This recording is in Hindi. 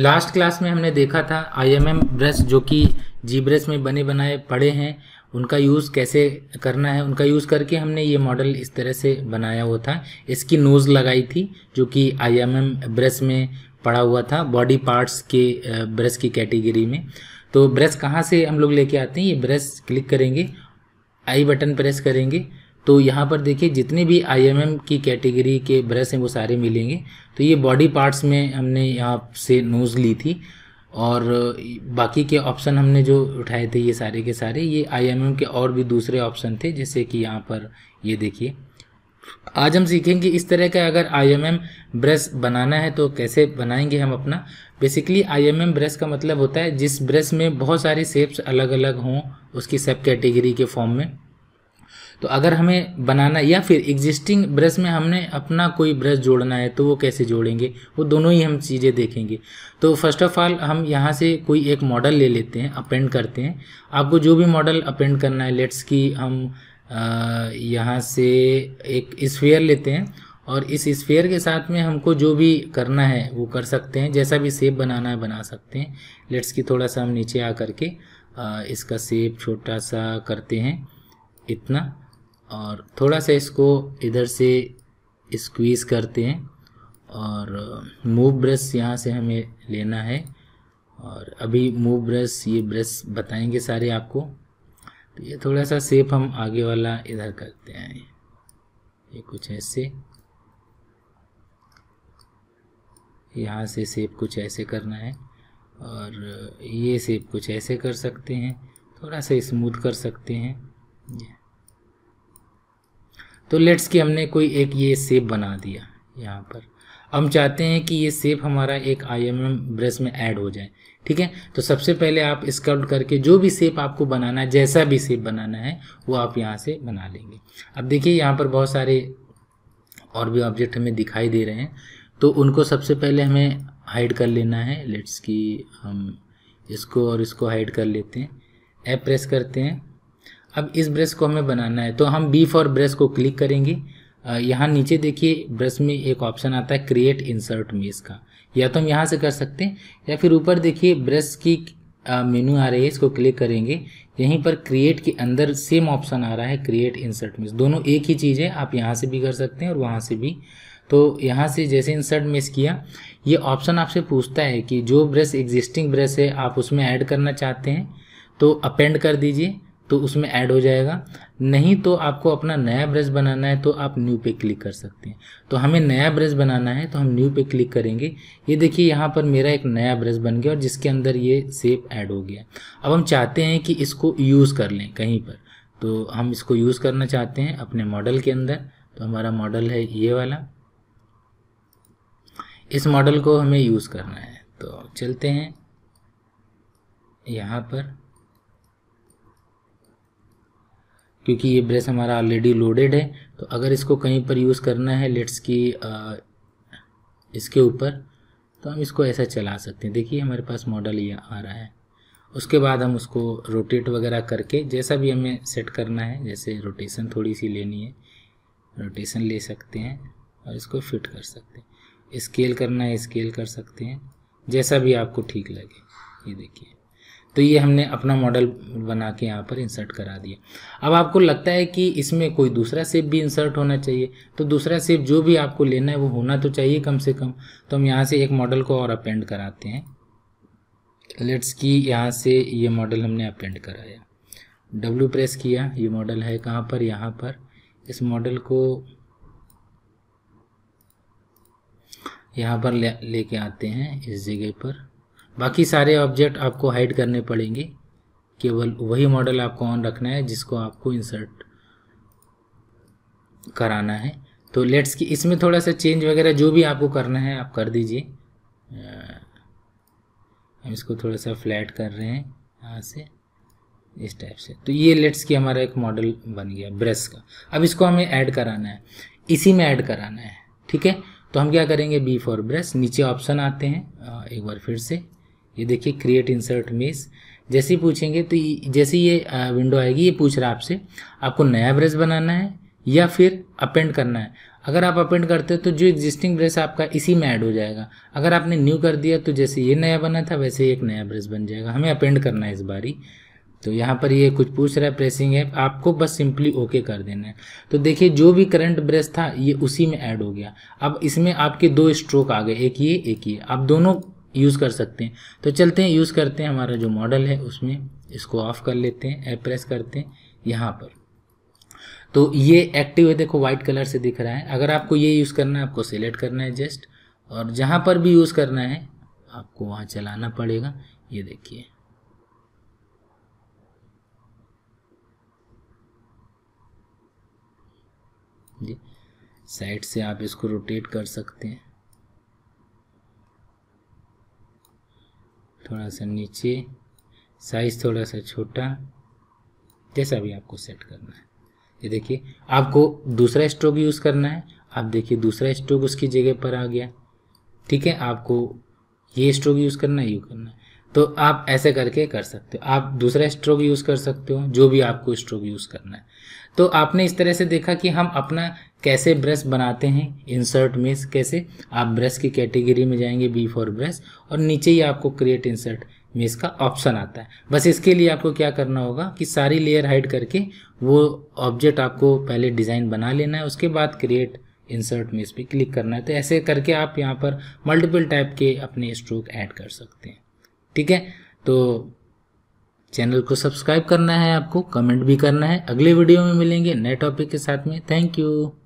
लास्ट क्लास में हमने देखा था आईएमएम ब्रश जो कि जी ब्रश में बने बनाए पड़े हैं उनका यूज़ कैसे करना है उनका यूज़ करके हमने ये मॉडल इस तरह से बनाया हुआ था इसकी नोज़ लगाई थी जो कि आईएमएम ब्रश में पड़ा हुआ था बॉडी पार्ट्स के ब्रश की कैटेगरी में तो ब्रश कहाँ से हम लोग लेके आते हैं ये ब्रश क्लिक करेंगे आई बटन प्रेस करेंगे तो यहाँ पर देखिए जितने भी आईएमएम की कैटेगरी के ब्रश हैं वो सारे मिलेंगे तो ये बॉडी पार्ट्स में हमने यहाँ से नोज़ ली थी और बाकी के ऑप्शन हमने जो उठाए थे ये सारे के सारे ये आईएमएम के और भी दूसरे ऑप्शन थे जैसे कि यहाँ पर ये देखिए आज हम सीखेंगे इस तरह का अगर आईएमएम ब्रश बनाना है तो कैसे बनाएंगे हम अपना बेसिकली आईएमएम ब्रश का मतलब होता है जिस ब्रश में बहुत सारे शेप्स अलग अलग हों उसकी सब कैटेगरी के फॉर्म में तो अगर हमें बनाना या फिर एग्जिस्टिंग ब्रश में हमने अपना कोई ब्रश जोड़ना है तो वो कैसे जोड़ेंगे वो दोनों ही हम चीज़ें देखेंगे तो फर्स्ट ऑफ ऑल हम यहाँ से कोई एक मॉडल ले लेते हैं अपेंड करते हैं आपको जो भी मॉडल अपेंड करना है लेट्स की हम यहाँ से एक स्फेयर लेते हैं और इस स्फेयर के साथ में हमको जो भी करना है वो कर सकते हैं जैसा भी सेप बनाना है बना सकते हैं लेट्स की थोड़ा सा हम नीचे आ करके इसका सेप छोटा सा करते हैं इतना और थोड़ा सा इसको इधर से स्क्वीज़ करते हैं और मूव uh, ब्रश यहाँ से हमें लेना है और अभी मूव ब्रश ये ब्रश बताएंगे सारे आपको तो ये थोड़ा सा सेप हम आगे वाला इधर करते हैं ये कुछ ऐसे यहाँ से सेप कुछ ऐसे करना है और uh, ये सेप कुछ ऐसे कर सकते हैं थोड़ा सा स्मूथ कर सकते हैं तो लेट्स कि हमने कोई एक ये सेप बना दिया यहाँ पर हम चाहते हैं कि ये सेप हमारा एक आई एम एम ब्रश में ऐड हो जाए ठीक है तो सबसे पहले आप स्कर्व करके जो भी सेप आपको बनाना है जैसा भी सेप बनाना है वो आप यहाँ से बना लेंगे अब देखिए यहाँ पर बहुत सारे और भी ऑब्जेक्ट हमें दिखाई दे रहे हैं तो उनको सबसे पहले हमें हाइड कर लेना है लेट्स की हम इसको और इसको हाइड कर लेते हैं ऐप प्रेस करते हैं अब इस ब्रश को हमें बनाना है तो हम बी फॉर ब्रश को क्लिक करेंगे यहाँ नीचे देखिए ब्रश में एक ऑप्शन आता है क्रिएट इंसर्ट मेज का या तो हम यहाँ से कर सकते हैं या फिर ऊपर देखिए ब्रश की मेनू आ रही है इसको क्लिक करेंगे यहीं पर क्रिएट के अंदर सेम ऑप्शन आ रहा है क्रिएट इंसर्ट मेज दोनों एक ही चीज़ है आप यहाँ से भी कर सकते हैं और वहाँ से भी तो यहाँ से जैसे इंसर्ट मिस किया ये ऑप्शन आपसे पूछता है कि जो ब्रश एग्जिस्टिंग ब्रश है आप उसमें ऐड करना चाहते हैं तो अपेंड कर दीजिए तो उसमें ऐड हो जाएगा नहीं तो आपको अपना नया ब्रश बनाना है तो आप न्यू पे क्लिक कर सकते हैं तो हमें नया ब्रश बनाना है तो हम न्यू पे क्लिक करेंगे ये देखिए यहाँ पर मेरा एक नया ब्रश बन गया और जिसके अंदर ये सेप ऐड हो गया अब हम चाहते हैं कि इसको यूज़ कर लें कहीं पर तो हम इसको यूज़ करना चाहते हैं अपने मॉडल के अंदर तो हमारा मॉडल है ये वाला इस मॉडल को हमें यूज़ करना है तो चलते हैं यहाँ पर क्योंकि ये ब्रश हमारा ऑलरेडी लोडेड है तो अगर इसको कहीं पर यूज़ करना है लेट्स की इसके ऊपर तो हम इसको ऐसा चला सकते हैं देखिए हमारे पास मॉडल ये आ रहा है उसके बाद हम उसको रोटेट वगैरह करके जैसा भी हमें सेट करना है जैसे रोटेशन थोड़ी सी लेनी है रोटेशन ले सकते हैं और इसको फिट कर सकते हैं स्केल करना है स्केल कर सकते हैं जैसा भी आपको ठीक लगे ये देखिए तो ये हमने अपना मॉडल बना के यहाँ पर इंसर्ट करा दिया अब आपको लगता है कि इसमें कोई दूसरा सेप भी इंसर्ट होना चाहिए तो दूसरा सेप जो भी आपको लेना है वो होना तो चाहिए कम से कम तो हम यहाँ से एक मॉडल को और अपेंड कराते हैं लेट्स की यहाँ से ये मॉडल हमने अपेंड कराया डब्ल्यू प्रेस किया ये मॉडल है कहाँ पर यहाँ पर इस मॉडल को यहाँ पर लेके ले आते हैं इस जगह पर बाकी सारे ऑब्जेक्ट आपको हाइड करने पड़ेंगे केवल वही मॉडल आपको ऑन रखना है जिसको आपको इंसर्ट कराना है तो लेट्स की इसमें थोड़ा सा चेंज वगैरह जो भी आपको करना है आप कर दीजिए हम इसको थोड़ा सा फ्लैट कर रहे हैं यहाँ से इस टाइप से तो ये लेट्स की हमारा एक मॉडल बन गया ब्रश का अब इसको हमें ऐड कराना है इसी में ऐड कराना है ठीक है तो हम क्या करेंगे बी फॉर ब्रश नीचे ऑप्शन आते हैं एक बार फिर से ये देखिए क्रिएट इंसर्ट मीस जैसे ही पूछेंगे तो जैसे ये विंडो आएगी ये पूछ रहा है आपसे आपको नया ब्रश बनाना है या फिर अपेंड करना है अगर आप अपेंड करते हो तो जो एग्जिस्टिंग ब्रश आपका इसी में ऐड हो जाएगा अगर आपने न्यू कर दिया तो जैसे ये नया बना था वैसे एक नया ब्रश बन जाएगा हमें अपेंड करना है इस बारी तो यहाँ पर ये कुछ पूछ रहा है प्रेसिंग ऐप आपको बस सिंपली ओके कर देना है तो देखिए जो भी करंट ब्रश था ये उसी में ऐड हो गया अब इसमें आपके दो स्ट्रोक आ गए एक ये एक ये आप दोनों यूज़ कर सकते हैं तो चलते हैं यूज़ करते हैं हमारा जो मॉडल है उसमें इसको ऑफ कर लेते हैं एयर प्रेस करते हैं यहाँ पर तो ये एक्टिव है देखो वाइट कलर से दिख रहा है अगर आपको ये यूज़ करना है आपको सिलेक्ट करना है जस्ट और जहाँ पर भी यूज़ करना है आपको वहाँ चलाना पड़ेगा ये देखिए जी साइड से आप इसको रोटेट कर सकते हैं थोड़ा सा नीचे साइज़ थोड़ा सा छोटा जैसा भी आपको सेट करना है ये देखिए आपको दूसरा स्ट्रोक यूज़ करना है आप देखिए दूसरा स्ट्रोक उसकी जगह पर आ गया ठीक है आपको ये स्ट्रोक यूज़ करना है यू करना है तो आप ऐसे करके कर सकते हो आप दूसरा स्ट्रोक यूज़ कर सकते हो जो भी आपको स्ट्रोक यूज़ करना है तो आपने इस तरह से देखा कि हम अपना कैसे ब्रश बनाते हैं इंसर्ट मीन्स कैसे आप ब्रश की कैटेगरी में जाएंगे बी फॉर ब्रश और नीचे ही आपको क्रिएट इंसर्ट मीन्स का ऑप्शन आता है बस इसके लिए आपको क्या करना होगा कि सारी लेयर हाइड करके वो ऑब्जेक्ट आपको पहले डिज़ाइन बना लेना है उसके बाद क्रिएट इंसर्ट में इस पर क्लिक करना है तो ऐसे करके आप यहाँ पर मल्टीपल टाइप के अपने स्ट्रोक ऐड कर सकते हैं ठीक है तो चैनल को सब्सक्राइब करना है आपको कमेंट भी करना है अगले वीडियो में मिलेंगे नए टॉपिक के साथ में थैंक यू